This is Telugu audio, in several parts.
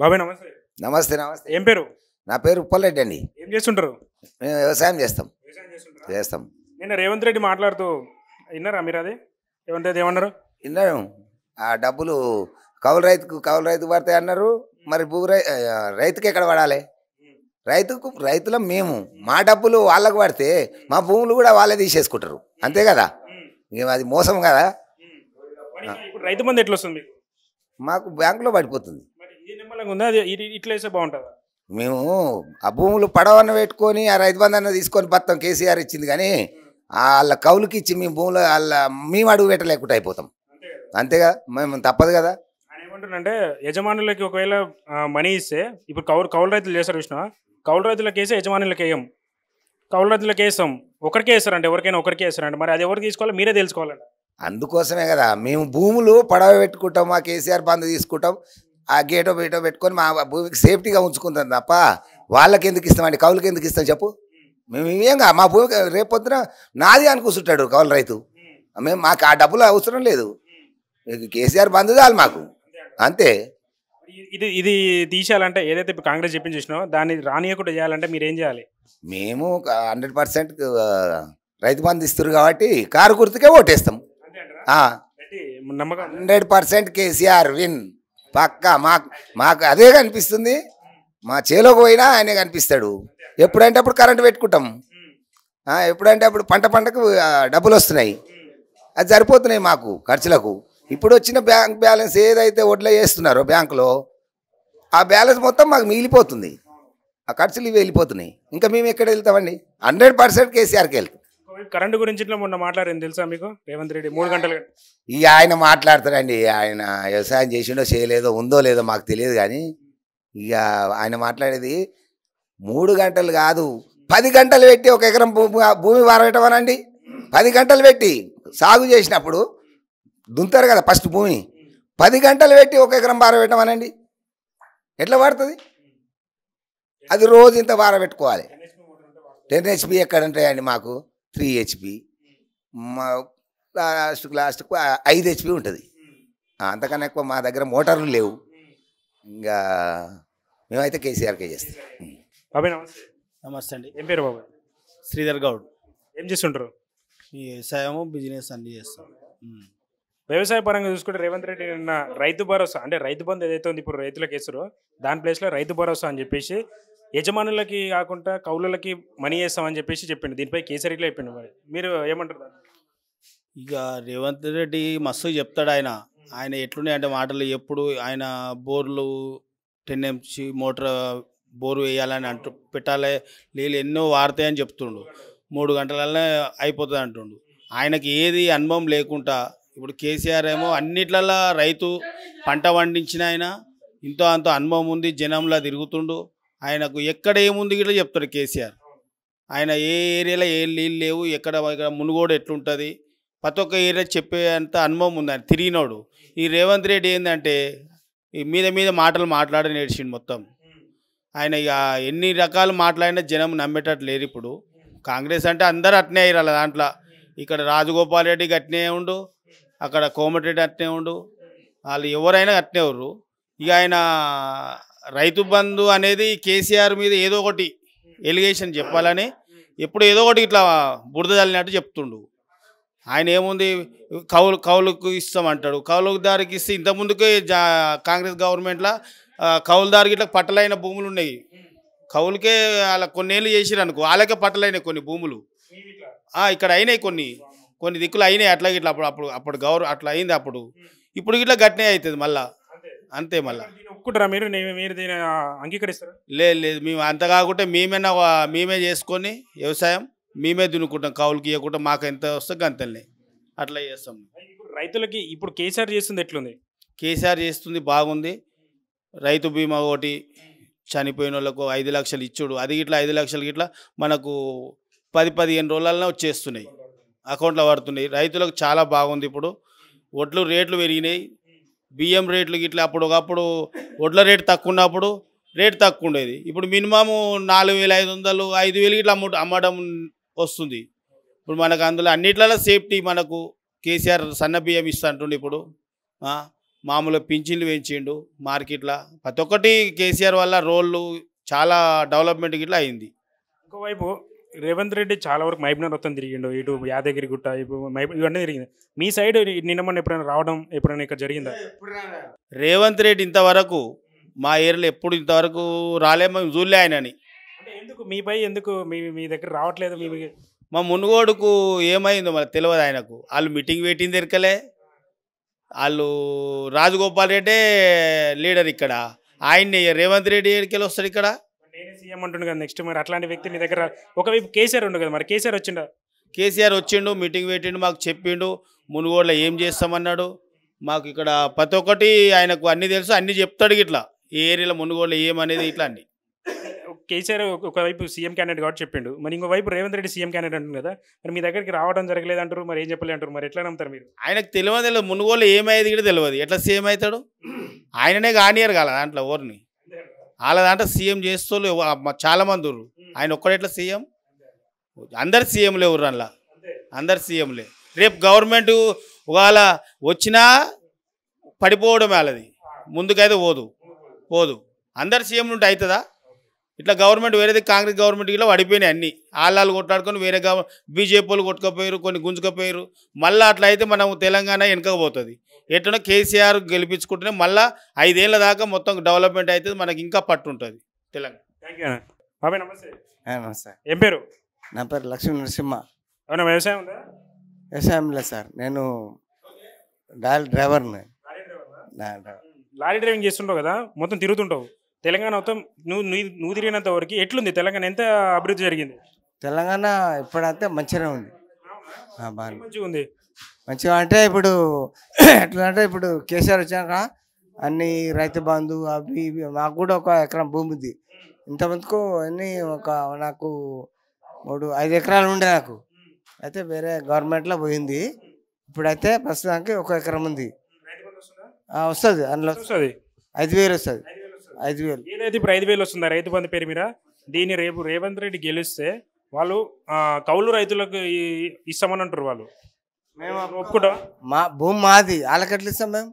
బాబాయ్ నమస్తే నమస్తే నమస్తే ఏం పేరు నా పేరు ఉప్పలరెడ్డి అండి ఏం చేస్తుంటారు మేము వ్యవసాయం చేస్తాం చేస్తాం నిన్న రేవంత్ రెడ్డి మాట్లాడుతూ విన్నారా మీరు అది రేవంత్ రెడ్డి ఏమన్నారు విన్నాను ఆ డబ్బులు కౌలు రైతుకు కౌలు రైతు పడతాయి అన్నారు మరి భూ రైతుకి ఎక్కడ పడాలి రైతుకు రైతుల మేము మా డబ్బులు వాళ్ళకు పడితే మా భూములు కూడా వాళ్ళే తీసేసుకుంటారు అంతే కదా అది మోసం కదా రైతు మంది ఎట్లా వస్తుంది మాకు బ్యాంకులో పడిపోతుంది ఇది ఇట్లా బాగుంటుందా మేము ఆ భూములు పడవన పెట్టుకొని ఆ రైతు బంధన తీసుకొని బత్తం కేసీఆర్ ఇచ్చింది కానీ వాళ్ళ కౌలుకి ఇచ్చి మేము భూములు వాళ్ళ మేము అడుగు పెట్టలేకుండా అయిపోతాం అంతేగా మేము తప్పదు కదా అంటే యజమానులకి ఒకవేళ మనీ ఇస్తే ఇప్పుడు కౌలు కౌలు రైతులు చేస్తారు విష్ణు కౌలు రైతుల వేసి యజమానులకు వేయం కౌలు రైతులకు వేస్తాం ఒకరికే వేస్తారంటే ఎవరికైనా ఒకరికే వేస్తారంటే మరి అది ఎవరు తీసుకోవాలి మీరే తెలుసుకోవాలండి అందుకోసమే కదా మేము భూములు పడవ పెట్టుకుంటాం మా కేసీఆర్ బంద్ తీసుకుంటాం ఆ గేటో బేటో పెట్టుకొని మా భూమికి సేఫ్టీగా ఉంచుకుంటాం తప్ప వాళ్ళకి ఎందుకు ఇస్తామండి కవులకి ఎందుకు ఇస్తాం చెప్పు మేము కాదు మా భూమికి రేపొద్దున నాది అని కూర్చుంటాడు కౌలు రైతు మేము మాకు ఆ డబ్బులు అవసరం లేదు కేసీఆర్ బంద్ చాలు మాకు అంతే ఇది ఇది తీసేయాలంటే ఏదైతే ఇప్పుడు కాంగ్రెస్ చెప్పింది చూసినా దాన్ని రానియకుండా చేయాలంటే మీరు ఏం చేయాలి మేము హండ్రెడ్ పర్సెంట్ రైతు బంధు ఇస్తారు కాబట్టి కారు గుర్తుకే ఓటేస్తాం హండ్రెడ్ పర్సెంట్ కేసీఆర్ విన్ పక్క మాకు మాకు అదే కనిపిస్తుంది మా చేలోకి పోయినా ఆయనే కనిపిస్తాడు ఎప్పుడంటే అప్పుడు కరెంటు పెట్టుకుంటాం ఎప్పుడంటే అప్పుడు పంట పంటకు డబ్బులు వస్తున్నాయి అది సరిపోతున్నాయి మాకు ఖర్చులకు ఇప్పుడు వచ్చిన బ్యాంక్ బ్యాలెన్స్ ఏదైతే వడ్లో వేస్తున్నారో బ్యాంకులో ఆ బ్యాలెన్స్ మొత్తం మాకు మిగిలిపోతుంది ఆ ఖర్చులు ఇవి వెళ్ళిపోతున్నాయి ఇంకా మేము ఎక్కడ వెళ్తామండి హండ్రెడ్ పర్సెంట్ కేసీఆర్కి వెళ్తాం కరెంట్ గురించి ఇట్లా మొన్న మాట్లాడింది తెలుసా మీకు రేవంత్ రెడ్డి మూడు గంటలు ఈ ఆయన మాట్లాడతారండి ఆయన వ్యవసాయం చేసిండో చేయలేదో ఉందో లేదో మాకు తెలియదు కానీ ఇక ఆయన మాట్లాడేది మూడు గంటలు కాదు పది గంటలు పెట్టి ఒక ఎకరం భూమి అనండి పది గంటలు పెట్టి సాగు చేసినప్పుడు దుంతారు కదా ఫస్ట్ భూమి పది గంటలు పెట్టి ఒక ఎకరం బార అనండి ఎట్లా పడుతుంది అది రోజు ఇంత బార పెట్టుకోవాలి టెన్ హెచ్పి ఎక్కడ ఉంటాయండి మాకు త్రీ హెచ్పి లాస్ట్ లాస్ట్కు ఐదు హెచ్పి ఉంటుంది అంతకన్నా ఎక్కువ మా దగ్గర మోటార్లు లేవు ఇంకా మేమైతే కేసీఆర్కే చేస్తాం నమస్తే నమస్తే అండి ఏం పేరు బాబు శ్రీధర్ గౌడ్ ఏం చేస్తుంటారు వ్యవసాయము బిజినెస్ అన్ని చేస్తాం వ్యవసాయ పరంగా చూసుకుంటే రేవంత్ రెడ్డి నిన్న రైతు భరోసా అంటే రైతు బంధు ఏదైతే ఉంది ఇప్పుడు రైతులకు వేస్తారో దాని ప్లేస్లో రైతు భరోసా అని చెప్పేసి యజమానులకి కాకుండా కౌలులకి మనీ వేస్తామని చెప్పేసి చెప్పిండు దీనిపై కేసరిలో చెప్పిండు మరి మీరు ఏమంటారు ఇక రేవంత్ రెడ్డి మస్తు చెప్తాడు ఆయన ఆయన ఎట్లున్నాయి అంటే మాటలు ఎప్పుడు ఆయన బోర్లు టెన్ ఎంసీ మోటార్ బోరు వేయాలని అంటు పెట్టాలి లేదు ఎన్నో వాడతాయని చెప్తుండు మూడు గంటలనే అయిపోతుంది అంటుండు ఆయనకి ఏది అనుభవం లేకుండా ఇప్పుడు కేసీఆర్ ఏమో అన్నిట్లలో రైతు పంట పండించిన ఆయన ఇంతో అంత అనుభవం ఉంది జనంలా తిరుగుతుండు ఆయనకు ఎక్కడ ఏముంది గిట్లా చెప్తాడు కేసీఆర్ ఆయన ఏ ఏరియాలో ఏ నీళ్ళు లేవు ఎక్కడ ఇక్కడ మునుగోడు ఎట్లుంటుంది ప్రతి ఒక్క ఏరియా చెప్పే అంత అనుభవం ఉంది ఆయన తిరిగినోడు ఈ రేవంత్ రెడ్డి ఏంటంటే ఈ మీద మీద మాటలు మాట్లాడ నేర్చిండు మొత్తం ఆయన ఇక ఎన్ని రకాలు మాట్లాడినా జనం నమ్మేటట్టు లేరు ఇప్పుడు కాంగ్రెస్ అంటే అందరూ అట్నే అయ్యారు దాంట్లో ఇక్కడ రాజగోపాల్ రెడ్డికి అట్నే ఉండు అక్కడ కోమటిరెడ్డి అట్నే ఉండు వాళ్ళు ఎవరైనా అట్నే ఇక ఆయన రైతు బంధు అనేది కేసీఆర్ మీద ఏదో ఒకటి ఎలిగేషన్ చెప్పాలని ఎప్పుడు ఏదో ఒకటి ఇట్లా బురద చల్లినట్టు చెప్తుండు ఆయన ఏముంది కౌలు కౌలుకు ఇస్తామంటాడు కౌలుదారికి ఇస్తే ఇంతకుముందుకే జా కాంగ్రెస్ గవర్నమెంట్లో కౌలుదారికి ఇట్లా పట్టలైన భూములు ఉన్నాయి కౌలుకే అలా కొన్నేళ్ళు ఏళ్ళు అనుకో వాళ్ళకే పట్టలైనాయి కొన్ని భూములు ఇక్కడ అయినాయి కొన్ని కొన్ని దిక్కులు అయినాయి అట్లాగే ఇట్లా అప్పుడు అప్పుడు అప్పుడు గౌరవ అట్లా అయింది అప్పుడు ఇప్పుడు ఇట్లా గట్టినే అవుతుంది మళ్ళీ అంతే మళ్ళీ మీరు మీరు దీని అంగీకరిస్తారా లేదు లేదు మేము అంత కాకుంటే మేమైనా మేమే చేసుకొని వ్యవసాయం మేమే దున్నుకుంటాం కౌలుకి ఇవ్వకుండా మాకు ఎంత వస్తే గంతల్ని అట్లా చేస్తాం రైతులకి ఇప్పుడు కేసీఆర్ చేస్తుంది ఎట్లుంది కేసీఆర్ చేస్తుంది బాగుంది రైతు బీమా ఒకటి చనిపోయిన వాళ్ళకు ఐదు లక్షలు ఇచ్చుడు అది ఇట్లా ఐదు లక్షలు ఇట్లా మనకు పది పదిహేను రోజులలో వచ్చేస్తున్నాయి అకౌంట్లో పడుతున్నాయి రైతులకు చాలా బాగుంది ఇప్పుడు ఒట్లు రేట్లు పెరిగినాయి బియ్యం రేట్లు గిట్ల అప్పుడు ఒకప్పుడు వడ్ల రేటు తక్కువ ఉన్నప్పుడు రేట్ తక్కువ ఉండేది ఇప్పుడు మినిమం నాలుగు వేలు ఐదు వందలు ఐదు వేలు గిట్లా అమ్ము అమ్మడం వస్తుంది ఇప్పుడు మనకు అందులో అన్నిట్లలో సేఫ్టీ మనకు కేసీఆర్ సన్న బియ్యం ఇస్తుంటుండే ఇప్పుడు మామూలు పింఛన్లు పెంచిండు మార్కెట్లో ప్రతి ఒక్కటి కేసీఆర్ వల్ల రోళ్ళు చాలా డెవలప్మెంట్ గిట్లా అయింది ఇంకోవైపు రేవంత్ రెడ్డి చాలా వరకు మైబినర్ మొత్తం తిరిగిండు ఇటు యాదగిరి గుట్ట ఇవన్నీ తిరిగింది మీ సైడ్ నిన్న మొన్న ఎప్పుడైనా రావడం ఎప్పుడైనా ఇక్కడ జరిగిందా రేవంత్ రెడ్డి ఇంతవరకు మా ఏరియాలో ఎప్పుడు ఇంతవరకు రాలే మేము చూడలే అని ఎందుకు మీపై ఎందుకు మీ మీ దగ్గర రావట్లేదు మీ మా మునుగోడుకు ఏమైందో మరి తెలియదు ఆయనకు వాళ్ళు మీటింగ్ పెట్టింది ఎరకలే వాళ్ళు రాజగోపాల్ రెడ్డే లీడర్ ఇక్కడ ఆయన్ని రేవంత్ రెడ్డి ఎడికెళ్ళి వస్తాడు ఇక్కడ నేనే సీఎం అంటుండు కదా నెక్స్ట్ మరి అట్లాంటి వ్యక్తి మీ దగ్గర ఒకవైపు కేసీఆర్ ఉండు కదా మరి కేసీఆర్ వచ్చిండు కేసీఆర్ వచ్చిండు మీటింగ్ పెట్టిండు మాకు చెప్పిండు మునుగోడులో ఏం చేస్తామన్నాడు మాకు ఇక్కడ ప్రతి ఒక్కటి ఆయనకు అన్నీ తెలుసు అన్నీ చెప్తాడు ఇట్లా ఏ ఏరియాలో మునుగోడులో ఏమనేది ఇట్లా అన్ని కేసీఆర్ ఒకవైపు సీఎం క్యాండిడేట్ కాబట్టి చెప్పిండు మరి ఇంకోవైపు రేవంత్ రెడ్డి సీఎం క్యాండిడేట్ అంటుంది కదా మరి మీ దగ్గరికి రావడం జరగలేదు అంటారు మరి ఏం చెప్పలేదు అంటారు మరి ఎట్లా నమ్ముతారు మీరు ఆయనకు తెలియదు మునుగోళ్ళు ఏమయ్యేది కూడా తెలియదు ఎట్లా సీఎం అవుతాడు ఆయననే కానియరు కాల దాంట్లో ఓర్ని వాళ్ళ దాంట్లో సీఎం చేస్తూ చాలామంది ఉర్రు ఆయన ఒక్కడెట్లా సీఎం అందరు సీఎంలే ఉర్రు అందులో అందరు సీఎంలే రేపు గవర్నమెంట్ ఒకవేళ వచ్చినా పడిపోవడం వాళ్ళది ముందుకైతే పోదు పోదు అందరు సీఎంలు ఉంటే అవుతుందా ఇట్లా గవర్నమెంట్ వేరేది కాంగ్రెస్ గవర్నమెంట్ ఇలా పడిపోయినాయి అన్ని ఆళ్ళాలు కొట్లాడుకొని వేరే బీజేపీ వాళ్ళు కొట్టుకపోయారు కొన్ని గుంజుకపోయారు మళ్ళీ అట్లా అయితే మనం తెలంగాణ వెనకపోతుంది ఎట్లనో కేసీఆర్ గెలిపించుకుంటేనే మళ్ళీ ఐదేళ్ల దాకా మొత్తం డెవలప్మెంట్ అవుతుంది మనకి ఇంకా పట్టు ఉంటుంది తెలంగాణ నమస్తే ఏం పేరు నా పేరు లక్ష్మీ నరసింహ అవునా వ్యవసాయం వ్యవసాయం లేదు సార్ నేను డ్రైవర్ లారీ డ్రైవింగ్ చేస్తుంటావు కదా మొత్తం తిరుగుతుంటావు తెలంగాణ మొత్తం నువ్వు నువ్వు తిరిగినంత వరకు ఎట్లుంది తెలంగాణ ఎంత అభివృద్ధి జరిగింది తెలంగాణ ఎప్పుడంతా మంచిగానే ఉంది బాగా మంచిగా ఉంది మంచిగా అంటే ఇప్పుడు ఎట్లా అంటే ఇప్పుడు కేసీఆర్ వచ్చాక అన్ని రైతు బంధు అవి ఇవి కూడా ఒక ఎకరం భూమి ఉంది ఇంతమందికు అన్ని ఒక నాకు మూడు ఐదు ఎకరాలు ఉండే నాకు అయితే వేరే గవర్నమెంట్లో పోయింది ఇప్పుడైతే ప్రస్తుతానికి ఒక ఎకరం ఉంది వస్తుంది అందులో వస్తుంది ఐదు వేలు వస్తుంది ఐదు వేలు ఏదైతే ఇప్పుడు ఐదు వేలు వస్తుందా రైతు బంధు పేరు మీద దీన్ని రేపు రేవంత్ రెడ్డి గెలిస్తే వాళ్ళు కౌలు రైతులకు ఇస్తామని అంటారు వాళ్ళు మేము ఒప్పుకుంటాం మా భూమి మాది వాళ్ళకి ఇస్తాం మేము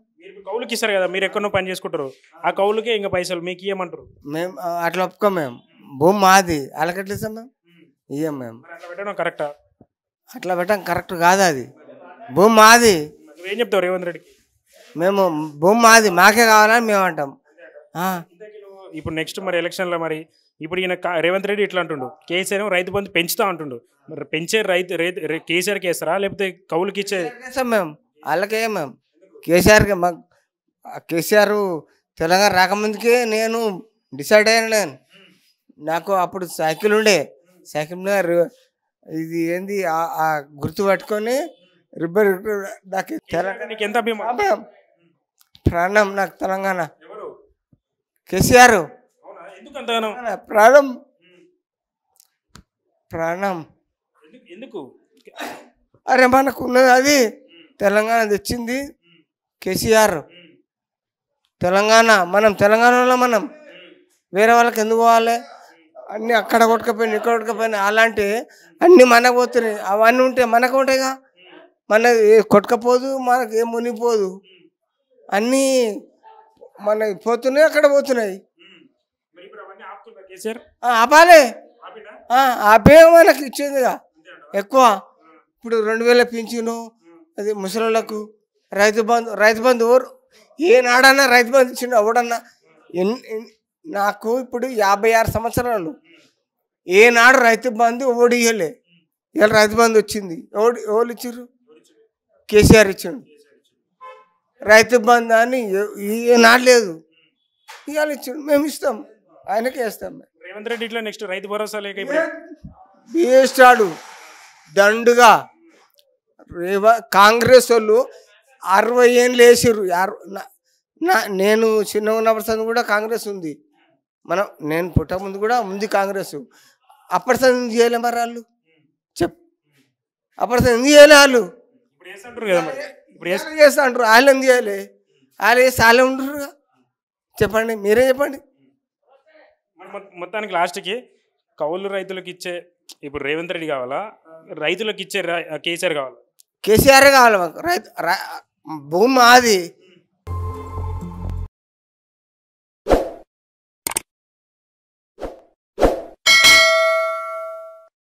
కౌలుకి ఇస్తారు కదా మీరు ఎక్కడో పని చేసుకుంటారు ఆ కౌలుకే ఇంకా పైసలు మీకు ఇవ్వమంటారు మేము అట్లా ఒప్పుకోం మేము భూమి మాది వాళ్ళకి ఇస్తాం మేము ఇయ్యం మేము అట్లా పెట్టడం కరెక్టా అట్లా పెట్టడం కరెక్ట్ కాదు అది భూమి మాది ఏం చెప్తావు రేవంత్ రెడ్డికి మేము భూమి మాది మాకే కావాలని మేము అంటాం ఇప్పుడు నెక్స్ట్ మరి ఎలక్షన్లో మరి ఇప్పుడు ఈయన రేవంత్ రెడ్డి ఇట్లా అంటుండు కేసీఆర్ రైతు బంధు పెంచుతా అంటుండు మరి పెంచే రైతు రైతు కేసీఆర్కి వేస్తారా లేకపోతే కౌలుకి ఇచ్చే మేము అలాగే మేము కేసీఆర్ మా కేసీఆర్ తెలంగాణ రాకముందుకే నేను డిసైడ్ అయ్యాను నేను నాకు అప్పుడు సైకిల్ ఉండే సైకిల్ ఇది ఏంది ఆ గుర్తు పట్టుకొని రిబ్బర్ నాకు తెలంగాణ ప్రాణం నాకు తెలంగాణ కేసీఆర్ ప్రాణం ప్రాణం ఎందుకు అరే మనకు ఉన్నది అది తెలంగాణ తెచ్చింది కేసీఆర్ తెలంగాణ మనం తెలంగాణలో మనం వేరే వాళ్ళకి ఎందుకు పోవాలి అన్నీ అక్కడ కొట్టకపోయినా ఇక్కడ కొట్టకపోయినా అలాంటి అన్నీ మనకు పోతున్నాయి అవన్నీ ఉంటే మనకు ఉంటాయిగా మన కొట్టకపోదు మనకు ఏం మునిగిపోదు అన్నీ మన పోతున్నాయి అక్కడ పోతున్నాయి ఆపాలే ఆపే మనకి కదా ఎక్కువ ఇప్పుడు రెండు వేల పింఛను అది ముసలిళ్ళకు రైతు బంధు రైతు బంధు ఎవరు ఏనాడన్నా రైతు బంధు ఇచ్చిండు ఎవడన్నా నాకు ఇప్పుడు యాభై ఆరు సంవత్సరాలు ఏనాడు రైతు బంధు ఎవడు ఇవ్వలే ఇలా రైతు బంధు వచ్చింది ఎవడు ఎవరు ఇచ్చారు కేసీఆర్ ఇచ్చిండు రైతు బంధాన్ని అని నాడలేదు ఇవాళ ఇచ్చిండు మేము ఇస్తాం ఆయనకే వేస్తాం రేవంత్ రెడ్డి ఇట్లా నెక్స్ట్ రైతు భరోసా లేక బిఎస్టాడు దండుగా రేవ కాంగ్రెస్ వాళ్ళు అరవై ఏళ్ళు వేసారు నేను చిన్న ఉన్నప్పటి కూడా కాంగ్రెస్ ఉంది మనం నేను పుట్ట ముందు కూడా ఉంది కాంగ్రెస్ అప్పటి సంది చేయలే మరి వాళ్ళు చెప్ అప్పటి సంది చేయలే వాళ్ళు ఇప్పుడు చేస్తా అంటారు వాళ్ళు ఎందుకు చేయాలి వాళ్ళు చేస్తే వాళ్ళే ఉండరు చెప్పండి మీరే చెప్పండి మొత్తానికి లాస్ట్కి కౌలు రైతులకు ఇచ్చే ఇప్పుడు రేవంత్ రెడ్డి కావాలా రైతులకు ఇచ్చే కేసీఆర్ కావాలి కేసీఆర్ కావాలి మాకు రైతు భూమి మాది